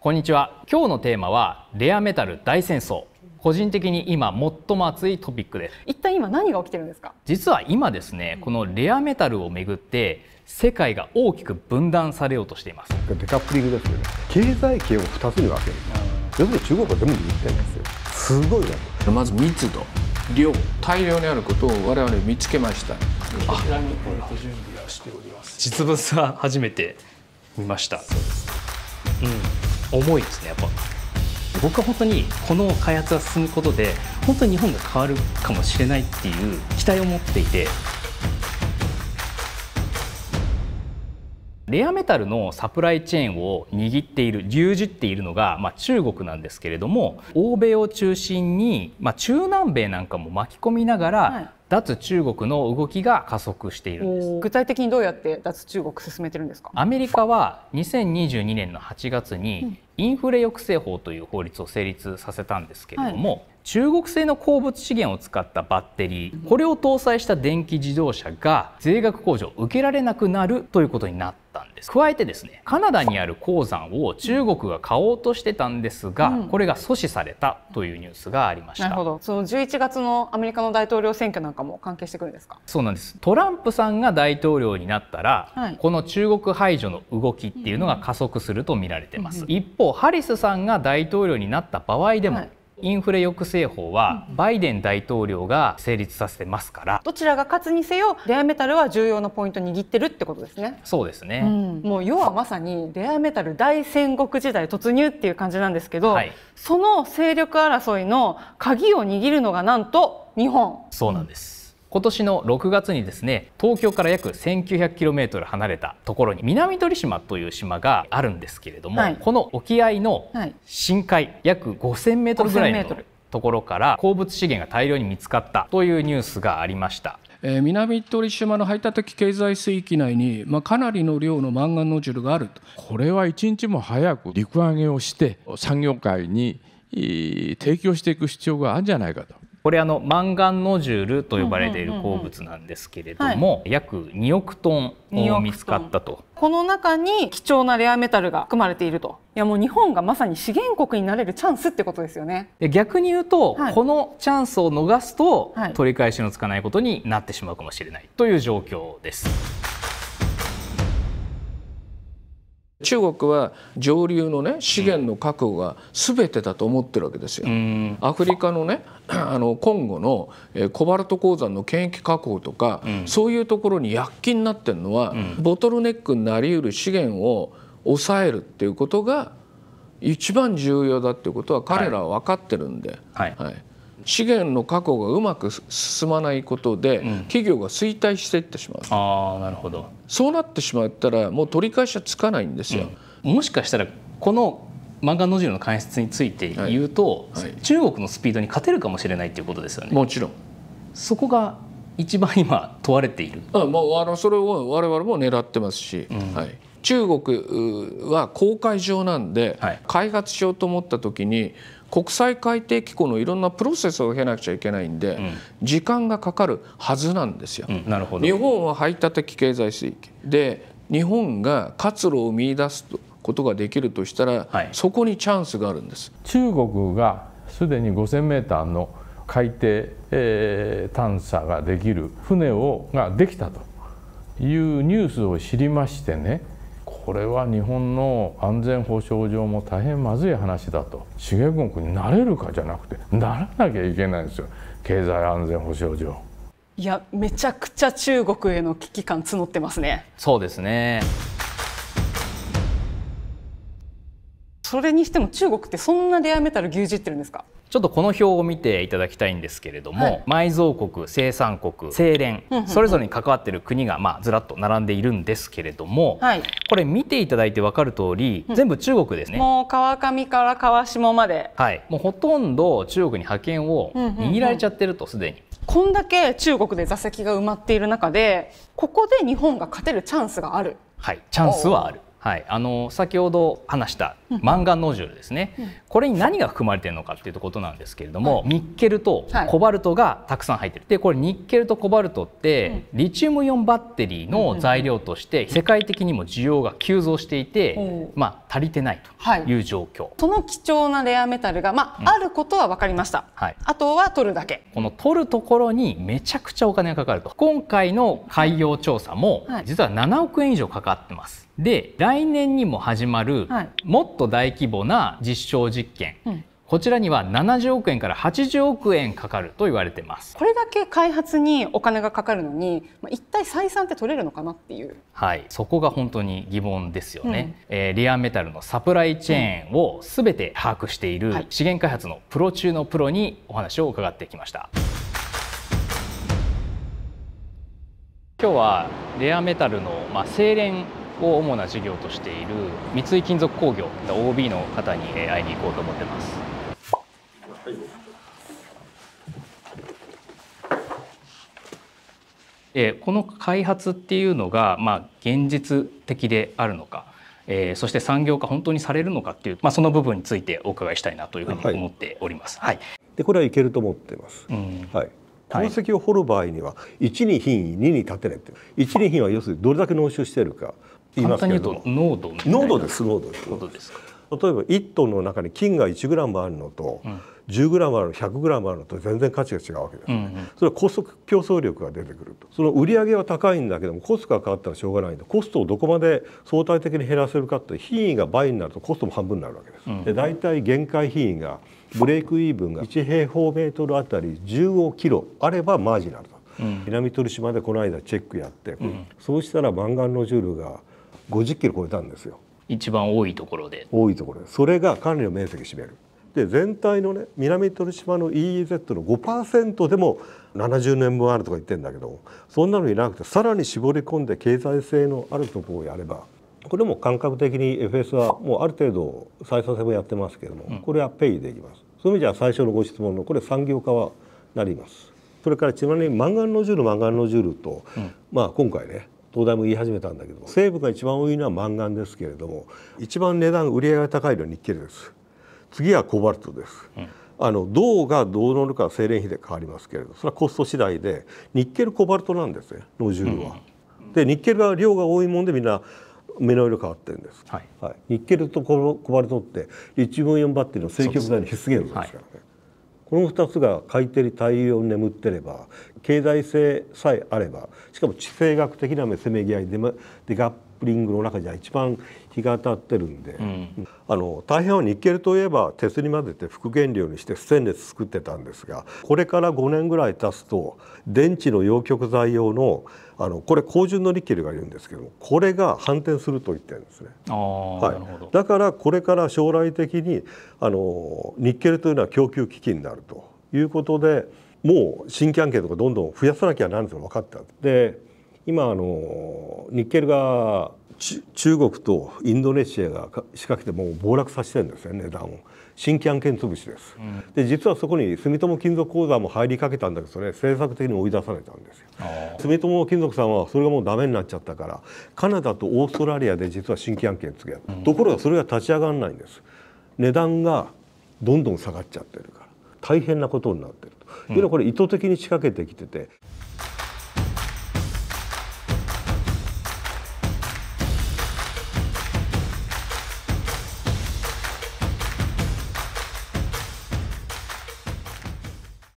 こんにちは今日のテーマはレアメタル大戦争個人的に今最も熱いトピックです一体今何が起きてるんですか実は今ですねこのレアメタルをめぐって世界が大きく分断されようとしていますデカップリングですよね経済圏を2つに分ける要するに中国は全部ってるんですよすごいなまず密度量大量にあることを我々見つけましたこちらに準備はしております実物は初めて見ましたう,、ん重いですねやっぱ僕は本当にこの開発が進むことで本当に日本が変わるかもしれないっていう期待を持っていてレアメタルのサプライチェーンを握っている牛耳っているのが、まあ、中国なんですけれども欧米を中心に、まあ、中南米なんかも巻き込みながら、はい、脱中国の動きが加速しているんです具体的にどうやって脱中国進めてるんですかアメリカは2022年の8月にインフレ抑制法という法律を成立させたんですけれども、はい、中国製の鉱物資源を使ったバッテリーこれを搭載した電気自動車が税額控除を受けられなくなるということになったです加えてですねカナダにある鉱山を中国が買おうとしてたんですが、うん、これが阻止されたというニュースがありましたなるほどその11月のアメリカの大統領選挙なんかも関係してくるんですかそうなんですトランプさんが大統領になったら、はい、この中国排除の動きっていうのが加速すると見られてます、うんうん、一方ハリスさんが大統領になった場合でも、はいインフレ抑制法はバイデン大統領が成立させてますから、どちらが勝つにせよレアメタルは重要なポイント握ってるってことですねそうですね、うん、もう要はまさにレアメタル大戦国時代突入っていう感じなんですけど、はい、その勢力争いの鍵を握るのがなんと日本そうなんです、今年の6月にですね東京から約 1900km 離れたところに南鳥島という島があるんですけれども、はい、この沖合の深海、はい、約 5000m ぐらいのところから鉱物資源が大量に見つかったというニュースがありました。南鳥島の排他的経済水域内に、まあ、かなりの量のマンガンノジュルがあるとこれは一日も早く陸揚げをして産業界に提供していく必要があるんじゃないかとこれあのマンガンノジュールと呼ばれている鉱物なんですけれども、約2億トンを見つかったとこの中に貴重なレアメタルが含まれているといやもう日本がまさに資源国になれるチャンスってことですよね逆に言うと、はい、このチャンスを逃すと、はい、取り返しのつかないことになってしまうかもしれないという状況です。中国は上流のね資源の確保が全てだと思ってるわけですよ。アフリカのね あの今後の、えコバルト鉱山の権益確保とか、うん、そういうところに躍起になってるのは、うん、ボトルネックになりうる資源を抑えるっていうことが一番重要だっていうことは彼らは分かってるんで、はい、はい、資源の確保がうまく進まないことで、うん、企業が衰退していってしまう。あなるほどそうなってしまったらもう取り返しはつかないんですよ。うん、もしかしたらこの漫画野次郎の関節について言うと、はいはい、中国のスピードに勝てるかもしれないということですよね。もちろんそこが一番今問われている。あ、まあ、あのそれを我々も狙ってますし、うん、はい。中国は公開上なんで、開発しようと思った時に国際海底機構のいろんなプロセスを経なくちゃいけないんで、うん、時間がかかるはずなんですよ。うん、日本は排他的経済水域で日本が活路を見出すことができるとしたら、はい、そこにチャンスがあるんです。中国がすでに5000メーターの海底、えー、探査ができる船をができたというニュースを知りましてねこれは日本の安全保障上も大変まずい話だと資源国になれるかじゃなくてならなきゃいけないんですよ経済安全保障上いやめちゃくちゃ中国への危機感募ってますねそうですねそれにしても中国ってそんなレアメタル牛耳ってるんですかちょっとこの表を見ていただきたいんですけれども、はい、埋蔵国生産国精錬、それぞれに関わっている国がまあずらっと並んでいるんですけれども、はい、これ見ていただいて分かる通り、うん、全部中国ですねもう川上から川下まではいもうほとんど中国に覇権を握られちゃってるとすでに、うんうんこんだけ中国で座席が埋まっている中でここで日本が勝てるチャンスがあるはいチャンスはあるはい、あの先ほど話したマンガンノジュルですね、うん、これに何が含まれているのかっていうことなんですけれども、はい、ニッケルとコバルトがたくさん入ってる、でこれニッケルとコバルトって、うん、リチウムイオンバッテリーの材料として世界的にも需要が急増していて、うん、まあ足りてないという状況、はい、その貴重なレアメタルが、まあ、ることは分かりました、はい、あとは取るだけこの取るところにめちゃくちゃお金がかかると今回の海洋調査も、実は7億円以上かかってますで来年にも始まる、もっと大規模な実証実験、こちらには70億円から80億円かかると言われてますこれだけ開発にお金がかかるのに、まあ、一体採算って取れるのかなっていうはいそこが本当に疑問ですよね、うん、えー、レアメタルのサプライチェーンをすべて把握している資源開発のプロ中のプロにお話を伺ってきました、今日はレアメタルの、まあ、精錬を主な事業としている三井金属工業 OB の方に会いに行こうと思ってますえこの開発っていうのが、ま現実的であるのか、えそして産業化本当にされるのかっていう、まあ、その部分についてお伺いしたいなというふうに思っております。はい、はい、でこれはいけると思っています。うん、はい鉱石を掘る場合には1に品位2に立てないって1に品は要するにどれだけ濃縮しているか言いますけれども濃度濃度です濃度です例えば1トンの中に金が1グラムあるのと、うん 10g ある 100g あると全然価値が違うわけです、ね、うんうん、それは高速競争力が出てくるとその売り上げは高いんだけどもコストが変わったらしょうがないんでコストをどこまで相対的に減らせるかって品位が倍になるとコストも半分になるわけです。うん、で大体限界品位がブレイクイーブンが1平方メートルあたり15キロあればマージナルと、うん、南鳥島でこの間チェックやって、うん、そうしたらマンガンノジュールが50キロ超えたんですよ。一番多いところで多いところでそれが管理の面積占めるで全体のね南鳥島の EEZ の5%でも70年分あるとか言ってんだけどそんなのいなくてさらに絞り込んで経済性のあるとこをやればこれも感覚的に FS はもうある程度再三性もやってますけどもこれはペイできます。そういう意味では最初のご質問のこれ産業化はなります。それからちなみにマンガンノジュールマンガンノジュールと、うん、まあ今回ね東大も言い始めたんだけど西部が一番多いのはマンガンですけれども一番値段売り上げが高いのはニッケルです。次はコバルトです。うんあの銅が銅のか精錬比で変わりますけれどそれはコスト次第でニッケルコバルトなんですねノジュールは。うん、でニッケルは量が多いもんでみんな目の色変わってるんです、はい、はい、ニッケルとコバルトってリチウムイオンバッテリーの正極材の必須元素ですからね、この2つが海底に大量に眠ってれば経済性さえあればしかも地政学的なせめぎ合いで、ま、でプリングの中じゃ一番日が当たってるんで、うん、あの大変はニッケルといえば鉄に混ぜて復元料にしてステンレス作ってたんですがこれから5年ぐらい経つと電池の陽極材用のあのこれ高純のニッケルがいるんですけどもこれが反転すると言ってるんですね。はい、だからこれから将来的にあのニッケルというのは供給危機になるということでもう新規案件とかどんどん増やさなきゃなんですよ分かったで今あのニッケルが中国とインドネシアが仕掛けてもう暴落させてるんですよ値段を新規案件潰しです、うん、で実はそこに住友金属鉱山も入りかけたんだけどそれ政策的に追い出されたんですよ住友金属さんはそれがもうダメになっちゃったからカナダとオーストラリアで実は新規案件つけた、うん、ところがそれが立ち上がらないんです値段がどんどん下がっちゃってるから大変なことになってるというのはこれ意図的に仕掛けてきてて、